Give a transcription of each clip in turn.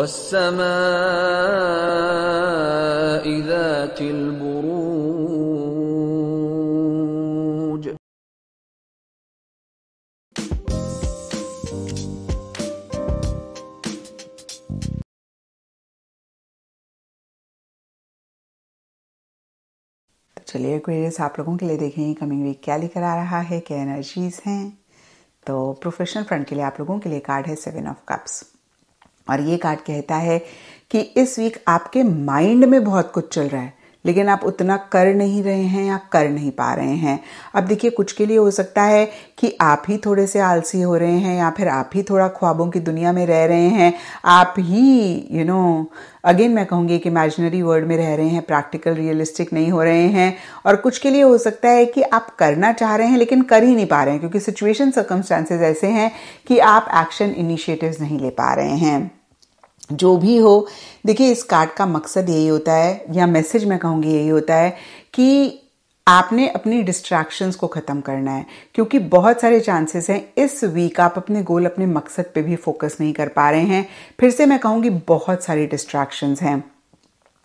والسماء ذات البروج चलिए क्वेरियस आप लोगों के लिए देखें कमिंग वीक क्या लेकर आ रहा है क्या एनर्जीज हैं तो प्रोफेशनल फ्रंट के लिए आप लोगों के लिए कार्ड है सेवन ऑफ कप्स और ये कार्ड कहता है कि इस वीक आपके माइंड में बहुत कुछ चल रहा है लेकिन आप उतना कर नहीं रहे हैं या कर नहीं पा रहे हैं अब देखिए कुछ के लिए हो सकता है कि आप ही थोड़े से आलसी हो रहे हैं या फिर आप ही थोड़ा ख्वाबों की दुनिया में रह रहे हैं आप ही यू नो अगेन मैं कहूँगी एक इमेजनरी वर्ल्ड में रह रहे हैं प्रैक्टिकल रियलिस्टिक नहीं हो रहे हैं और कुछ के लिए हो सकता है कि आप करना चाह रहे हैं लेकिन कर ही नहीं पा रहे हैं क्योंकि सिचुएशन सर्कमस्टांसेज ऐसे हैं कि आप एक्शन इनिशिएटिव नहीं ले पा रहे हैं जो भी हो देखिए इस कार्ड का मकसद यही होता है या मैसेज मैं कहूँगी यही होता है कि आपने अपनी डिस्ट्रैक्शंस को ख़त्म करना है क्योंकि बहुत सारे चांसेस हैं इस वीक आप अपने गोल अपने मकसद पे भी फोकस नहीं कर पा रहे हैं फिर से मैं कहूँगी बहुत सारी डिस्ट्रैक्शंस हैं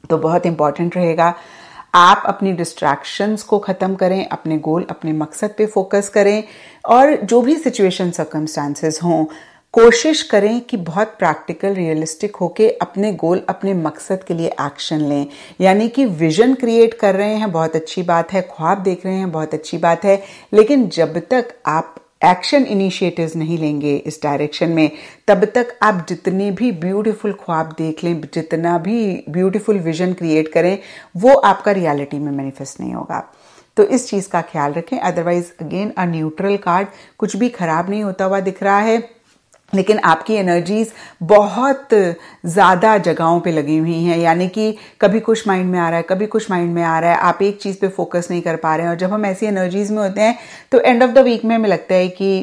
तो बहुत इंपॉर्टेंट रहेगा आप अपनी डिस्ट्रैक्शंस को ख़त्म करें अपने गोल अपने मकसद पे फोकस करें और जो भी सिचुएशन सर्कमस्टांसेस हों कोशिश करें कि बहुत प्रैक्टिकल रियलिस्टिक होके अपने गोल अपने मकसद के लिए एक्शन लें यानी कि विजन क्रिएट कर रहे हैं बहुत अच्छी बात है ख्वाब देख रहे हैं बहुत अच्छी बात है लेकिन जब तक आप एक्शन इनिशिएटिव्स नहीं लेंगे इस डायरेक्शन में तब तक आप जितने भी ब्यूटीफुल ख्वाब देख लें जितना भी ब्यूटीफुल विजन क्रिएट करें वो आपका रियलिटी में मैनिफेस्ट नहीं होगा तो इस चीज़ का ख्याल रखें otherwise again uh neutral card कुछ भी खराब नहीं होता हुआ दिख रहा है लेकिन आपकी एनर्जीज बहुत ज़्यादा जगहों पे लगी हुई हैं यानी कि कभी कुछ माइंड में आ रहा है कभी कुछ माइंड में आ रहा है आप एक चीज़ पे फोकस नहीं कर पा रहे हैं और जब हम ऐसी एनर्जीज में होते हैं तो एंड ऑफ द वीक में हमें लगता है कि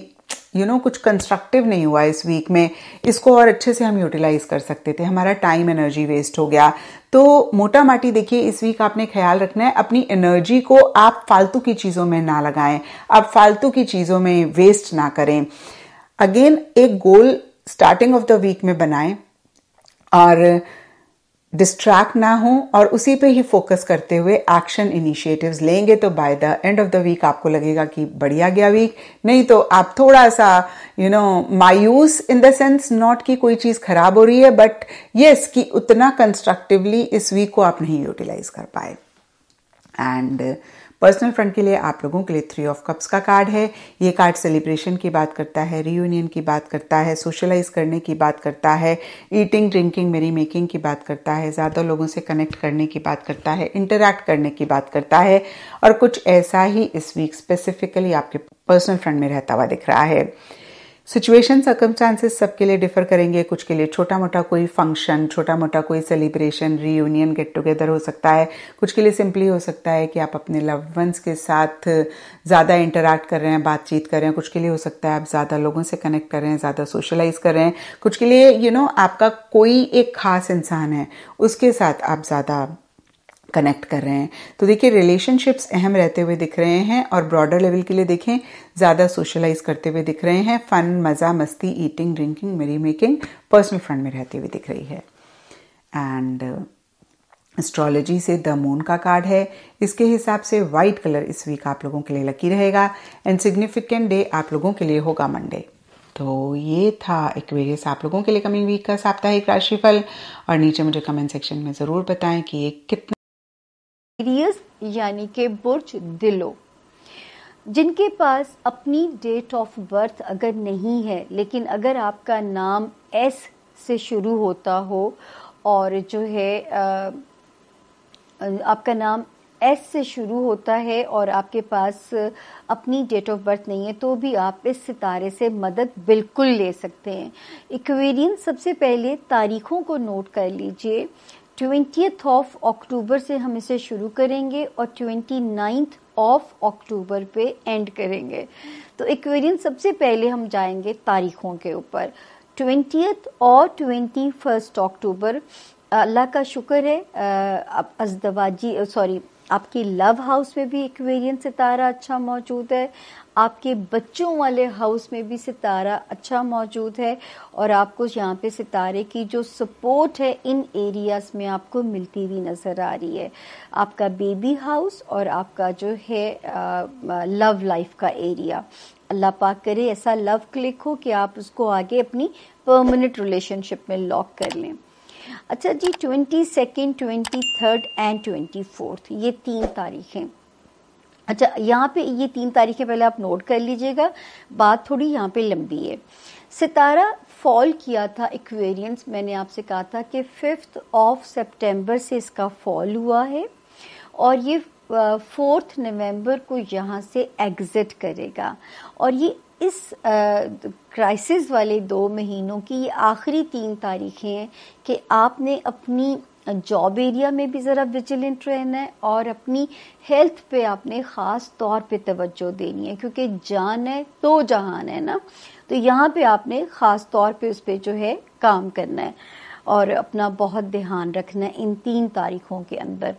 यू you नो know, कुछ कंस्ट्रक्टिव नहीं हुआ इस वीक में इसको और अच्छे से हम यूटिलाइज कर सकते थे हमारा टाइम एनर्जी वेस्ट हो गया तो मोटा माटी देखिए इस वीक आपने ख्याल रखना है अपनी एनर्जी को आप फालतू की चीज़ों में ना लगाएं आप फालतू की चीज़ों में वेस्ट ना करें अगेन एक goal starting of the week में बनाएं और डिस्ट्रैक्ट ना हो और उसी पे ही फोकस करते हुए एक्शन इनिशिएटिव्स लेंगे तो by the end of the week आपको लगेगा कि बढ़िया गया वीक नहीं तो आप थोड़ा सा यू नो मायूस इन द सेंस नॉट कि कोई चीज़ खराब हो रही है बट यस yes, कि उतना कंस्ट्रक्टिवली इस वीक को आप नहीं यूटिलाइज कर पाए एंड पर्सनल फ्रंट के लिए आप लोगों के लिए थ्री ऑफ कप्स का कार्ड है ये कार्ड सेलिब्रेशन की बात करता है रीयूनियन की बात करता है सोशलाइज करने की बात करता है ईटिंग ड्रिंकिंग मेरी मेकिंग की बात करता है ज़्यादा लोगों से कनेक्ट करने की बात करता है इंटरैक्ट करने की बात करता है और कुछ ऐसा ही इस वीक स्पेसिफिकली आपके पर्सनल फ्रंट में रहता हुआ दिख रहा है सिचुएशन सर्कमस्टांसेस सबके लिए डिफर करेंगे कुछ के लिए छोटा मोटा कोई फंक्शन छोटा मोटा कोई सेलिब्रेशन रीयूनियन गेट टुगेदर हो सकता है कुछ के लिए सिंपली हो सकता है कि आप अपने लव वंस के साथ ज़्यादा इंटरेक्ट कर रहे हैं बातचीत कर रहे हैं कुछ के लिए हो सकता है आप ज़्यादा लोगों से कनेक्ट कर रहे हैं ज़्यादा सोशलाइज कर रहे हैं कुछ के लिए यू you नो know, आपका कोई एक खास इंसान है उसके साथ आप ज़्यादा कनेक्ट कर रहे हैं तो देखिए रिलेशनशिप्स अहम रहते हुए दिख रहे हैं और ब्रॉडर लेवल के लिए देखें ज़्यादा सोशलाइज करते हुए दिख रहे हैं फन मज़ा मस्ती eating drinking merry making personal front में रहते हुए दिख रही है एंड एस्ट्रोलॉजी से द मून का कार्ड है इसके हिसाब से वाइट कलर इस वीक आप लोगों के लिए लकी रहेगा एंड सिग्निफिकेंट डे आप लोगों के लिए होगा मंडे तो ये था एक्वेरियस आप लोगों के लिए कमिंग वीक का साप्ताहिक राशिफल और नीचे मुझे कमेंट सेक्शन में ज़रूर बताएं कि ये कितना एरियस यानी के बुर्ज दिलो जिनके पास अपनी डेट ऑफ बर्थ अगर नहीं है लेकिन अगर आपका नाम एस से शुरू होता हो और जो है आपका नाम एस से शुरू होता है और आपके पास अपनी डेट ऑफ बर्थ नहीं है तो भी आप इस सितारे से मदद बिल्कुल ले सकते हैं इक्वेरियन सबसे पहले तारीखों को नोट कर लीजिए ट्वेंटियथ ऑफ अक्टूबर से हम इसे शुरू करेंगे और ट्वेंटी नाइन्थ ऑफ अक्टूबर पे एंड करेंगे तो इक्वेरियन सबसे पहले हम जाएंगे तारीखों के ऊपर ट्वेंटियथ और ट्वेंटी फर्स्ट अक्टूबर अल्लाह का शुक्र है अजदवाजी सॉरी आपकी लव हाउस में भी इक्वेरियन सितारा अच्छा मौजूद है आपके बच्चों वाले हाउस में भी सितारा अच्छा मौजूद है और आपको यहाँ पे सितारे की जो सपोर्ट है इन एरियाज में आपको मिलती हुई नज़र आ रही है आपका बेबी हाउस और आपका जो है आ, लव लाइफ का एरिया अल्लाह पाक करे ऐसा लव क्लिक हो कि आप उसको आगे अपनी परमानेंट रिलेशनशिप में लॉक कर लें अच्छा जी twenty second twenty third and twenty fourth ये तीन तारीखें अच्छा यहाँ पे ये तीन तारीखें पहले आप नोट कर लीजिएगा बात थोड़ी यहाँ पे लंबी है सितारा फॉल किया था इक्वेरियंस मैंने आपसे कहा था कि फिफ्थ ऑफ सितंबर से इसका फॉल हुआ है और ये फोर्थ नवंबर को यहाँ से एग्ज़िट करेगा और ये इस क्राइसिस वाले दो महीनों की ये आखिरी तीन तारीखें हैं कि आपने अपनी जॉब एरिया में भी ज़रा विजिलेंट रहना है और अपनी हेल्थ पे आपने ख़ास तौर पे तवज्जो देनी है क्योंकि जान है तो जहान है ना तो यहाँ पे आपने ख़ास तौर पे उस पर जो है काम करना है और अपना बहुत ध्यान रखना है इन तीन तारीखों के अंदर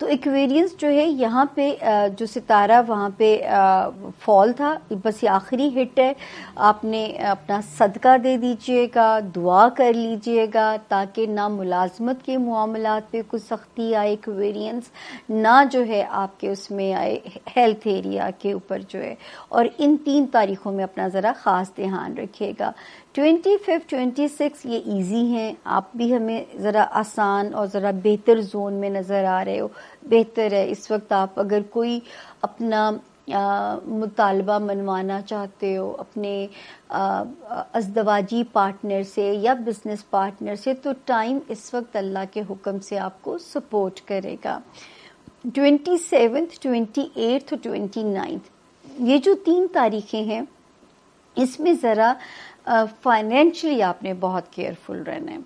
तो इक्वेरियंस जो है यहाँ पे जो सितारा वहाँ पे फॉल था बस ये आखिरी हिट है आपने अपना सदका दे दीजिएगा दुआ कर लीजिएगा ताकि ना मुलाजमत के मामला पे कुछ सख्ती आए इक्वेरियंस ना जो है आपके उसमें आए हेल्थ एरिया के ऊपर जो है और इन तीन तारीखों में अपना ज़रा ख़ास ध्यान रखिएगा ट्वेंटी फिफ्थ ट्वेंटी सिक्स ये ईजी हैं आप भी हमें ज़रा आसान और ज़रा बेहतर जोन में नज़र आ रहे रहे हो बेहतर है इस वक्त आप अगर कोई अपना मुतालबा मनवाना चाहते हो अपने अजदवाजी पार्टनर से या बिजनेस पार्टनर से तो टाइम इस वक्त अल्लाह के हुक्म से आपको सपोर्ट करेगा twenty seventh twenty eighth twenty ninth ये जो तीन तारीखें हैं इसमें ज़रा फाइनेंशली आपने बहुत केयरफुल रहना है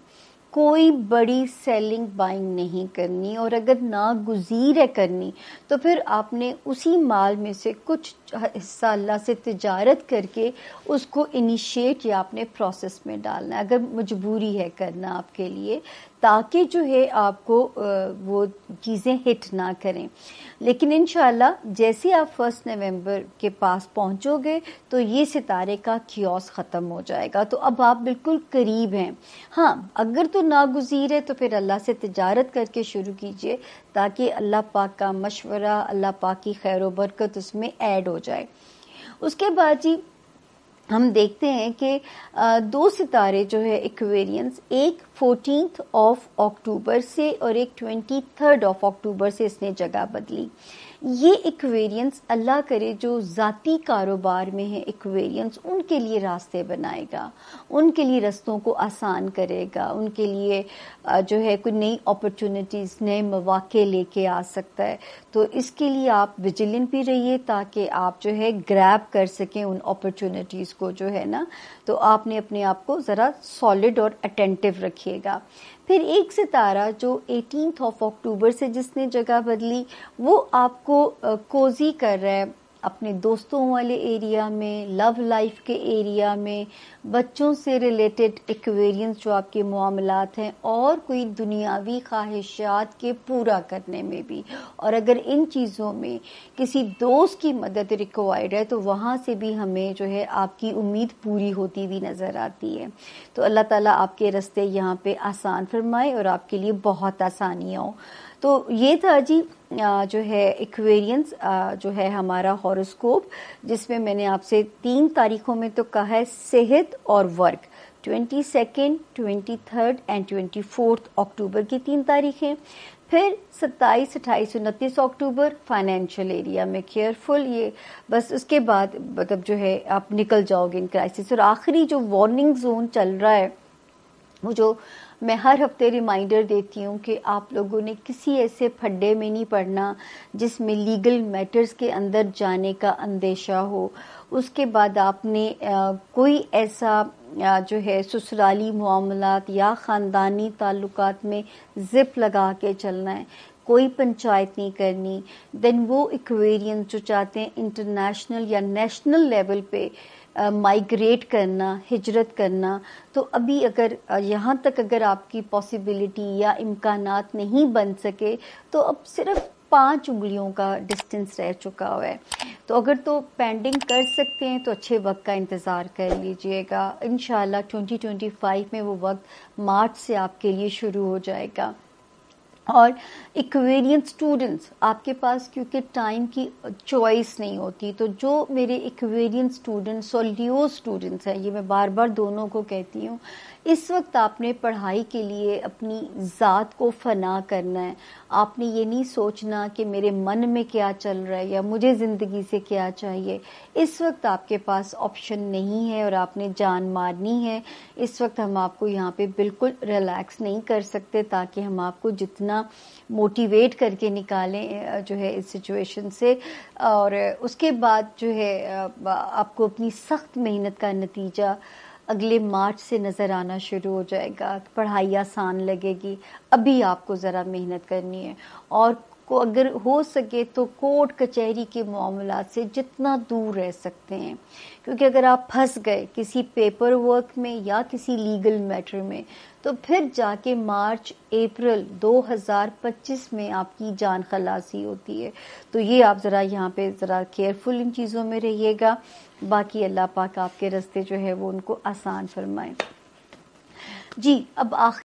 कोई बड़ी सेलिंग बाइंग नहीं करनी और अगर नागुजीर है करनी तो फिर आपने उसी माल में से कुछ हिस्सा अल्लाह से तजारत करके उसको इनिशिएट या अपने प्रोसेस में डालना है अगर मजबूरी है करना आपके लिए ताकि जो है आपको वो चीज़ें हिट ना करें लेकिन इन जैसे आप फर्स्ट नवंबर के पास पहुंचोगे तो ये सितारे का क्योस ख़त्म हो जाएगा तो अब आप बिल्कुल करीब हैं हाँ अगर तो नागुजीर है तो फिर अल्लाह से तजारत करके शुरू कीजिए ताकि अल्लाह पाक का मशवरा अल्लाह पाक की खैर बरकत उसमें ऐड हो जाए उसके बाद जी हम देखते हैं कि दो सितारे जो है इक्वेरियंस एक फोर्टीथ ऑफ अक्टूबर से और एक ट्वेंटी थर्ड ऑफ अक्टूबर से इसने जगह बदली ये इक्वेरियंस अल्लाह करे जो ज़ाती कारोबार में है इक्वेरियंस उनके लिए रास्ते बनाएगा उनके लिए रस्तों को आसान करेगा उनके लिए जो है कोई नई अपॉर्चुनिटीज़ नए मौाक़े लेके आ सकता है तो इसके लिए आप विजिलेंट भी रहिए ताकि आप जो है ग्रैब कर सकें उन अपॉर्चुनिटीज़ को जो है ना तो आपने अपने आप को ज़रा सॉलिड और अटेंटिव रखी देखिएगा फिर एक सितारा जो एटीन ऑफ अक्टूबर से जिसने जगह बदली वो आपको कोजी कर रहा है अपने दोस्तों वाले एरिया में लव लाइफ के एरिया में बच्चों से रिलेटेड एक्वेरियंस जो आपके मामलात हैं और कोई दुनियावी ख्वाहिशात के पूरा करने में भी और अगर इन चीज़ों में किसी दोस्त की मदद रिक्वायर्ड है तो वहाँ से भी हमें जो है आपकी उम्मीद पूरी होती हुई नज़र आती है तो अल्लाह ताला आपके रास्ते यहाँ पे आसान फरमाए और आपके लिए बहुत आसानियाँ हो तो ये था जी जो है इक्वेरियंस जो है हमारा हॉरोस्कोप जिसमें मैंने आपसे तीन तारीखों में तो कहा है सेहत और work twenty second twenty third and twenty fourth October की तीन तारीखें फिर 27, अट्ठाईस उनतीस अक्टूबर फाइनेंशियल एरिया में केयरफुल ये बस उसके बाद मतलब जो है आप निकल जाओगे इन क्राइसिस और आखिरी जो वार्निंग जोन चल रहा है जो मैं हर हफ्ते रिमाइंडर देती हूँ कि आप लोगों ने किसी ऐसे फड्डे में नहीं पढ़ना जिसमें लीगल मैटर्स के अंदर जाने का अंदेशा हो उसके बाद आपने आ, कोई ऐसा आ, जो है ससुराली मामलात या ख़ानदानी ताल्लुकात में ज़िप लगा के चलना है कोई पंचायत नहीं करनी देन वो इक्वेरियन जो चाहते हैं इंटरनेशनल या नेशनल लेवल पे माइग्रेट करना हिजरत करना तो अभी अगर यहाँ तक अगर आपकी पॉसिबिलिटी या इम्कान नहीं बन सके तो अब सिर्फ पांच उंगलियों का डिस्टेंस रह चुका हुआ है तो अगर तो पेंडिंग कर सकते हैं तो अच्छे वक्त का इंतज़ार कर लीजिएगा इन 2025 में वो वक्त मार्च से आपके लिए शुरू हो जाएगा और इक्वेरियन स्टूडेंट्स आपके पास क्योंकि टाइम की चॉइस नहीं होती तो जो मेरे इक्वेरियन स्टूडेंट्स और लियो स्टूडेंट्स हैं ये मैं बार बार दोनों को कहती हूँ इस वक्त आपने पढ़ाई के लिए अपनी ज़ात को फना करना है आपने ये नहीं सोचना कि मेरे मन में क्या चल रहा है या मुझे ज़िंदगी से क्या चाहिए इस वक्त आपके पास ऑप्शन नहीं है और आपने जान मारनी है इस वक्त हम आपको यहाँ पे बिल्कुल रिलैक्स नहीं कर सकते ताकि हम आपको जितना मोटिवेट करके निकालें जो है इस सिचुएशन से और उसके बाद जो है आपको अपनी सख्त मेहनत का नतीजा अगले मार्च से नज़र आना शुरू हो जाएगा पढ़ाई आसान लगेगी अभी आपको ज़रा मेहनत करनी है और को अगर हो सके तो कोर्ट कचहरी के मामला से जितना दूर रह सकते हैं क्योंकि अगर आप फंस गए किसी पेपर वर्क में या किसी लीगल मैटर में तो फिर जाके मार्च अप्रैल 2025 में आपकी जान खलासी होती है तो ये आप ज़रा यहाँ पे ज़रा केयरफुल इन चीज़ों में रहिएगा बाकी अल्लाह पाक आपके रस्ते जो है वो उनको आसान फरमाए जी अब आखिर